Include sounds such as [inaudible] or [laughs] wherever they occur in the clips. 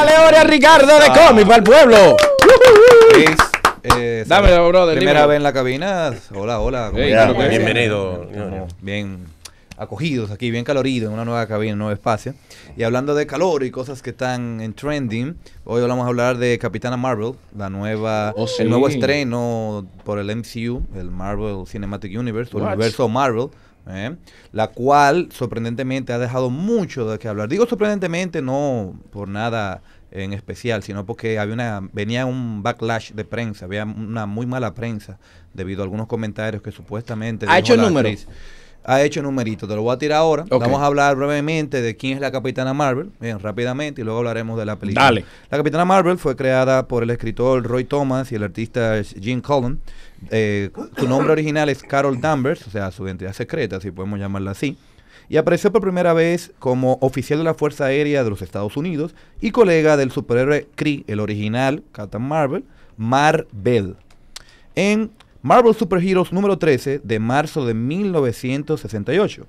Mira, Ricardo de Cómic Comi para el pueblo. Eh, Dame, brother. Primera vez en la cabina. Hola, hola. Bienvenidos. bienvenido. Bien acogidos aquí, bien calorido en una nueva cabina, un nuevo espacio. Y hablando de calor y cosas que están en trending, hoy vamos a hablar de Capitana Marvel, la nueva, oh, el nuevo estreno por el MCU, el Marvel Cinematic Universe, el universo Marvel, ¿eh? la cual sorprendentemente ha dejado mucho de qué hablar. Digo sorprendentemente no por nada en especial, sino porque había una, venía un backlash de prensa, había una muy mala prensa debido a algunos comentarios que supuestamente... Ha hecho números ha hecho numerito. Te lo voy a tirar ahora. Vamos a hablar brevemente de quién es la Capitana Marvel, bien, rápidamente, y luego hablaremos de la película. Dale. La Capitana Marvel fue creada por el escritor Roy Thomas y el artista Jim Cullen. Eh, su nombre original es Carol Danvers, o sea, su identidad secreta, si podemos llamarla así. Y apareció por primera vez como oficial de la Fuerza Aérea de los Estados Unidos y colega del superhéroe Kree, el original Captain Marvel, Mar Bell. En Marvel Super Heroes número 13 de marzo de 1968.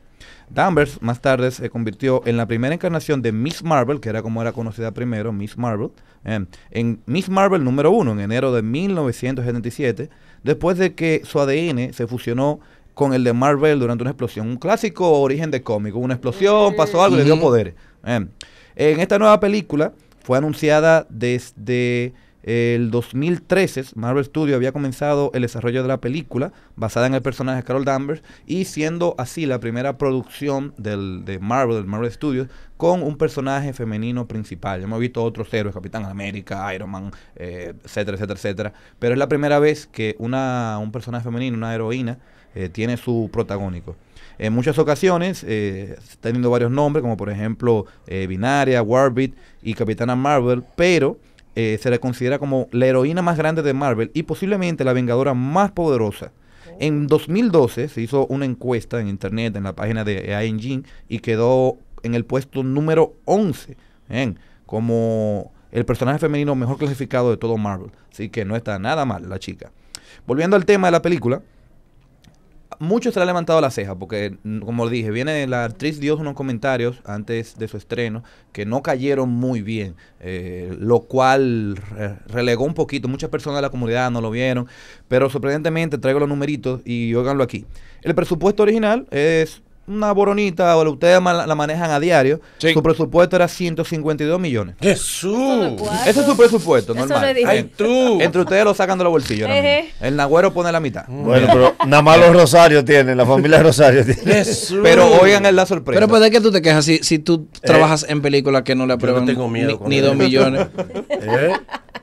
Danvers más tarde se convirtió en la primera encarnación de Miss Marvel, que era como era conocida primero, Miss Marvel, em, en Miss Marvel número 1 en enero de 1977, después de que su ADN se fusionó con el de Marvel durante una explosión. Un clásico origen de cómico, Una explosión, pasó algo y le dio poderes. Em. en esta nueva película fue anunciada desde el 2013, Marvel Studios había comenzado el desarrollo de la película basada en el personaje de Carol Danvers y siendo así la primera producción del, de Marvel, del Marvel Studios, con un personaje femenino principal. Ya hemos visto otros héroes, Capitán América, Iron Man, eh, etcétera, etcétera, etcétera. Pero es la primera vez que una, un personaje femenino, una heroína, eh, tiene su protagónico. En muchas ocasiones, eh, teniendo varios nombres, como por ejemplo eh, Binaria, Warbit y Capitana Marvel, pero eh, se la considera como la heroína más grande de Marvel y posiblemente la vengadora más poderosa. En 2012 se hizo una encuesta en internet, en la página de ING, y quedó en el puesto número 11, como el personaje femenino mejor clasificado de todo Marvel. Así que no está nada mal la chica. Volviendo al tema de la película, muchos se le ha levantado la ceja, porque mm, como dije, viene la actriz dio unos comentarios antes de su estreno que no cayeron muy bien, eh, lo cual relegó un poquito, muchas personas de la comunidad no lo vieron, pero sorprendentemente traigo los numeritos y óiganlo aquí. El presupuesto original es una boronita, o ustedes la, manejan a diario, su presupuesto era 152 millones. ¡Jesús! Ese es su presupuesto, normal. Entre ustedes lo sacan de los bolsillos. El nagüero pone la mitad. Mm. Bueno, pero nada más los Rosario tienen, la familia Rosario tiene. ¡Jesús! Pero oigan la sorpresa. Pero pues de tú te quejas si, si tú eh, trabajas en películas que no le aprueban ni, ni, dos millones. [laughs] ¿Eh?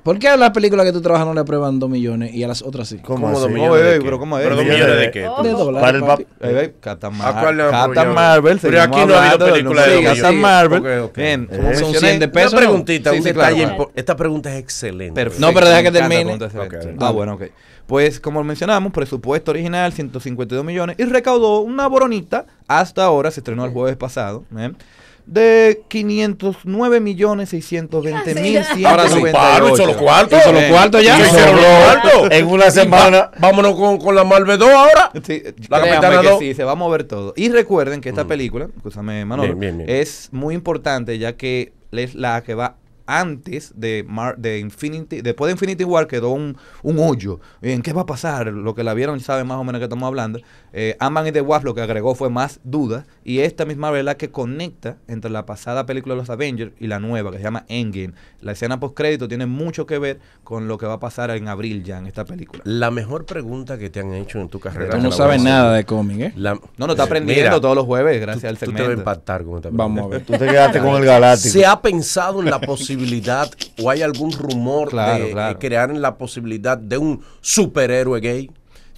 ¿Por qué a las películas que tú trabajas no le aprueban 2 millones y a las otras sí? ¿Cómo, 2 millones? de ¿Pero cómo es? ¿Pero 2 millones de qué? Para el eh, Captain Marvel. ¿A cuál le Marvel. Pero aquí no ha habido película de Captain Marvel. Bien. Eh, Son 100 de pesos. Una preguntita, un detalle. Esta pregunta es excelente. Perfecto. No, pero deja que termine. Ah, bueno, ok. Pues como mencionamos, presupuesto original 152 millones y recaudó una boronita hasta ahora, se estrenó el jueves pasado. ¿eh? de 509 millones 620 mil Ahora sí, paro, hizo los cuartos. Hizo los cuartos ya. En una semana. vámonos con, con la 2 ahora. Sí, la se va a mover todo. Y recuerden que esta mm. película, escúchame Manolo, es muy importante ya que es la que va antes de, de Infinity, después de Infinity War quedó un, un hoyo. ¿En qué va a pasar? Lo que la vieron saben más o menos que estamos hablando. Eh, y The Wasp lo que agregó fue más dudas y esta misma verdad que conecta entre la pasada película de los Avengers y la nueva, que se llama Endgame. La escena postcrédito tiene mucho que ver con lo que va a pasar en abril ya en esta película. La mejor pregunta que te han hecho en tu carrera. no sabes nada de cómic, ¿eh? no, no, está eh, aprendiendo todos los jueves gracias al segmento. Tú te vas a impactar Vamos a ver. Tú te quedaste con el galáctico. ¿Se ha pensado en la posibilidad o hay algún rumor de, eh, crear la posibilidad de un superhéroe gay?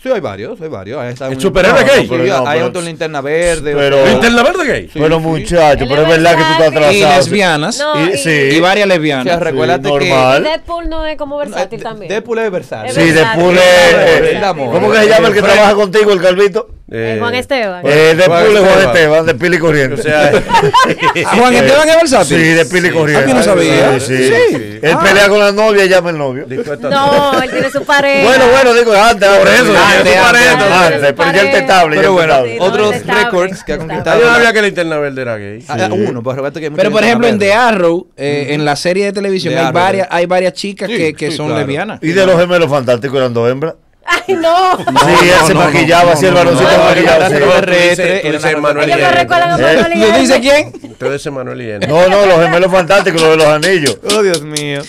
Sí, hay varios, hay varios. Ahí está el superhéroe gay. hay otro linterna verde. pero- ¿Linterna verde gay? Bueno, muchachos, pero es verdad que tú estás atrasado. Y lesbianas. y- sí. Y varias lesbianas. recuérdate que- normal. Deadpool no es como versátil también. Deadpool es versátil. Sí, Deadpool Es eh, ¿Cómo que se llama el que trabaja contigo, el Calvito? Eh, eh, Juan Esteban. Eh, de Juan, Pule, Juan Esteban. de Pili Corriente. O sea, [laughs] [laughs] Juan Esteban es versátil. Sí, de Pili Corriente. Aquí no sabía? Sí. Él ah. pelea con la novia y llama el novio. No, él tiene su pareja. Bueno, bueno, digo, antes, por eso. Antes, antes, pero ya el tetable. Pero bueno, otros récords que ha conquistado. Yo sabía que la interna verde era gay. Ah, uno, pues, Pero por ejemplo, en The Arrow, eh, mm. en la serie de televisión, hay varias chicas que son lesbianas. Y de los gemelos fantásticos eran dos hembras. ¡Ay, no! [laughs] Sí, él se maquillaba así, el Manuel y ¿Tú quién? Entonces Manuel y No, no, los gemelos fantásticos, los de los anillos. Oh, Dios mío.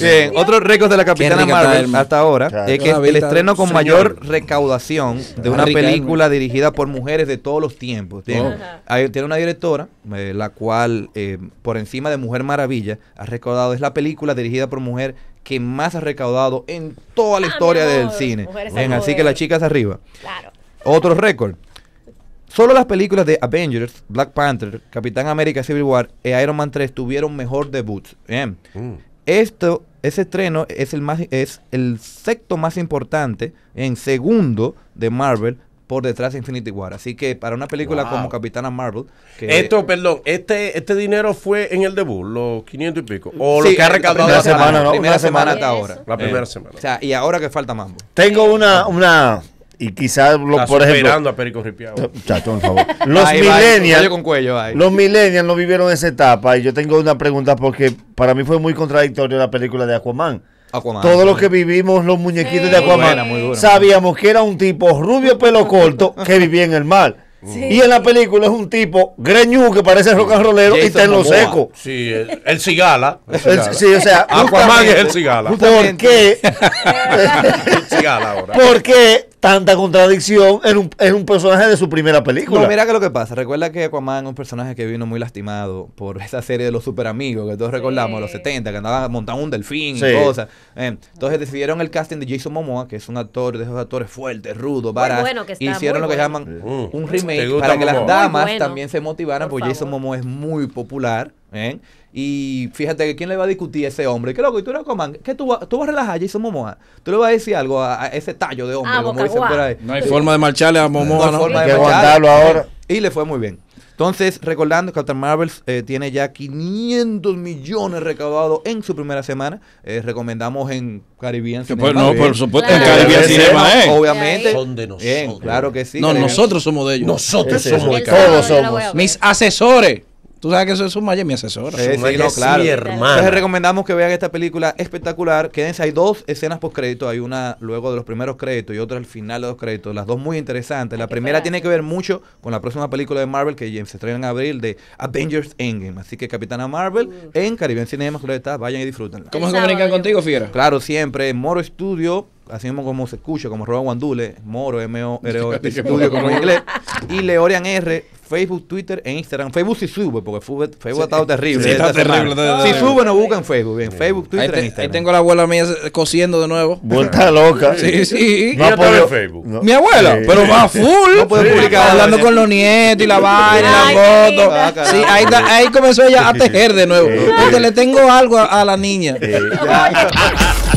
Bien, otro récord de la Capitana Marvel hasta ahora es que el estreno con mayor recaudación de una película dirigida por mujeres de todos los tiempos. Tiene oh. una directora, eh, la cual, eh, por encima de Mujer Maravilla, ha recordado, es la película dirigida por mujer que más ha recaudado en toda la ah, historia del cine. así que las chicas arriba. Otro récord. Solo las películas de Avengers, Black Panther, Capitán América Civil War e Iron Man 3 tuvieron mejor debut. Mm. Esto, ese estreno es el, más, es el sexto más importante en segundo de Marvel por detrás de Infinity War. Así que para una película como Capitana Marvel. Esto, perdón, este, este dinero fue en el debut, los 500 y pico. O lo que ha recaudado la semana, primera semana, hasta ahora. La primera eh, semana. O sea, y ahora que falta mambo. Tengo una. una y quizás, lo, por ejemplo. a Perico eh, [laughs] Los millennials. Los millennials no vivieron esa etapa. Y yo tengo una pregunta porque para mí fue muy contradictorio la película de Aquaman Aquaman. Todo lo que vivimos los muñequitos de Aquaman. Sabíamos que era un tipo rubio pelo corto [laughs] que vivía en el mar. Y en la película es un tipo greñú que parece rock and rollero y está en lo seco. Sí, el, cigala. sí, o sea, Aquaman es el cigala. ¿Por qué? [laughs] el ahora. Porque tanta contradicción en un, personaje de su primera película. No, mira que lo que pasa. Recuerda que Aquaman es un personaje que vino muy lastimado por esa serie de los super amigos que todos recordamos, los 70, que andaba montando un delfín y cosas. Eh, entonces decidieron el casting de Jason Momoa, que es un actor de esos actores fuertes, rudos, para hicieron lo que llaman mm. un remake para que las damas también se motivaran, porque Jason Momoa es muy popular ¿eh? Y fíjate que quién le va a discutir a ese hombre. ¿Qué loco? Y tú eres coman ¿Qué tú, vas, tú vas a relajar a Jason Momoa? Tú le vas a decir algo a, ese tallo de hombre, ah, como dicen por ahí. No hay forma de marcharle a Momoa, ¿no? forma de aguantarlo ahora. Y le fue muy bien. Entonces, recordando que Captain Marvel eh, tiene ya 500 millones recaudados en su primera semana. Eh, recomendamos en Caribbean Cinema. no, por supuesto, en Caribbean Cinema, Obviamente. Son de nosotros. claro que sí. No, nosotros somos de ellos. Nosotros somos Todos somos. Mis asesores. Tú sabes que eso es un Miami mi asesor, Sí, sí, claro. Entonces recomendamos que vean esta película espectacular. Quédense, hay dos escenas post crédito, hay una luego de los primeros créditos y otra al final de los créditos, las dos muy interesantes. La primera tiene que ver mucho con la próxima película de Marvel que se trae en abril de Avengers Endgame, así que Capitana Marvel en Caribbean Cinema, vayan y disfrútenla. ¿Cómo se comunican contigo, Fiera? Claro, siempre Moro Studio así mismo como se escucha, como Roba Guandule, Moro, M-O-R-O, estudio [laughs] como en inglés, y Leorian R, Facebook, Twitter e Instagram. Facebook sí sube, porque Facebook, ha estado eh, terrible. Sí, está terrible. si sube, no busca en Facebook. Facebook, Twitter e Instagram. Ahí tengo a la abuela mía cosiendo de nuevo. Vuelta loca. Sí, sí. No puede Facebook. Mi abuela, pero va full. No puede publicar. Hablando con los nietos y la vaina, las fotos. Sí, ahí, ahí comenzó ella a tejer de nuevo. Porque le tengo algo a, a la niña. [laughs]